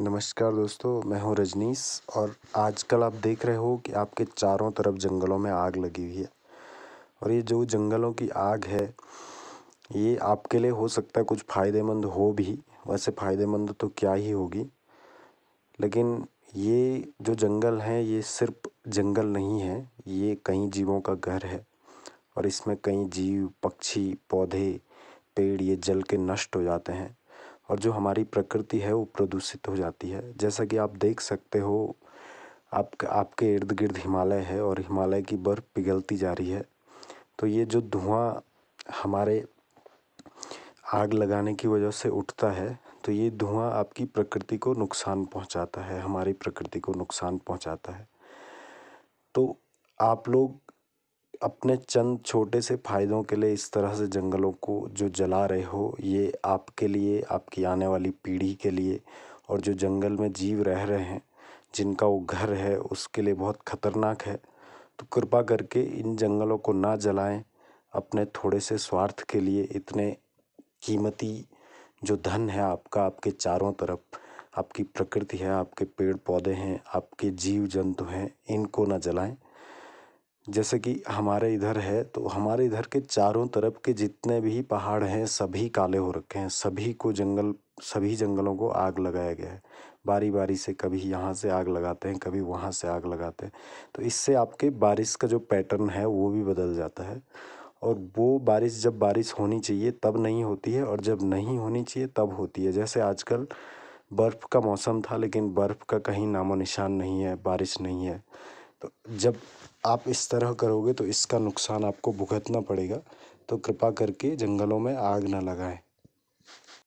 नमस्कार दोस्तों मैं हूं रजनीश और आजकल आप देख रहे हो कि आपके चारों तरफ जंगलों में आग लगी हुई है और ये जो जंगलों की आग है ये आपके लिए हो सकता है कुछ फ़ायदेमंद हो भी वैसे फ़ायदेमंद तो क्या ही होगी लेकिन ये जो जंगल हैं ये सिर्फ जंगल नहीं है ये कई जीवों का घर है और इसमें कई जीव पक्षी पौधे पेड़ ये जल के नष्ट हो जाते हैं और जो हमारी प्रकृति है वो प्रदूषित हो जाती है जैसा कि आप देख सकते हो आप आपके इर्द गिर्द हिमालय है और हिमालय की बर्फ़ पिघलती जा रही है तो ये जो धुआँ हमारे आग लगाने की वजह से उठता है तो ये धुआँ आपकी प्रकृति को नुकसान पहुंचाता है हमारी प्रकृति को नुकसान पहुंचाता है तो आप लोग अपने चंद छोटे से फ़ायदों के लिए इस तरह से जंगलों को जो जला रहे हो ये आपके लिए आपकी आने वाली पीढ़ी के लिए और जो जंगल में जीव रह रहे हैं जिनका वो घर है उसके लिए बहुत खतरनाक है तो कृपा करके इन जंगलों को ना जलाएं अपने थोड़े से स्वार्थ के लिए इतने कीमती जो धन है आपका आपके चारों तरफ आपकी प्रकृति है आपके पेड़ पौधे हैं आपके जीव जंतु हैं इनको ना जलाएं जैसे कि हमारे इधर है तो हमारे इधर के चारों तरफ के जितने भी पहाड़ हैं सभी काले हो रखे हैं सभी को जंगल सभी जंगलों को आग लगाया गया है बारी बारी से कभी यहाँ से आग लगाते हैं कभी वहाँ से आग लगाते हैं तो इससे आपके बारिश का जो पैटर्न है वो भी बदल जाता है और वो बारिश जब बारिश होनी चाहिए तब नहीं होती है और जब नहीं होनी चाहिए तब होती है जैसे आजकल बर्फ़ का मौसम था लेकिन बर्फ़ का कहीं नामो निशान नहीं है बारिश नहीं है तो जब आप इस तरह करोगे तो इसका नुकसान आपको भुगतना पड़ेगा तो कृपा करके जंगलों में आग ना लगाएँ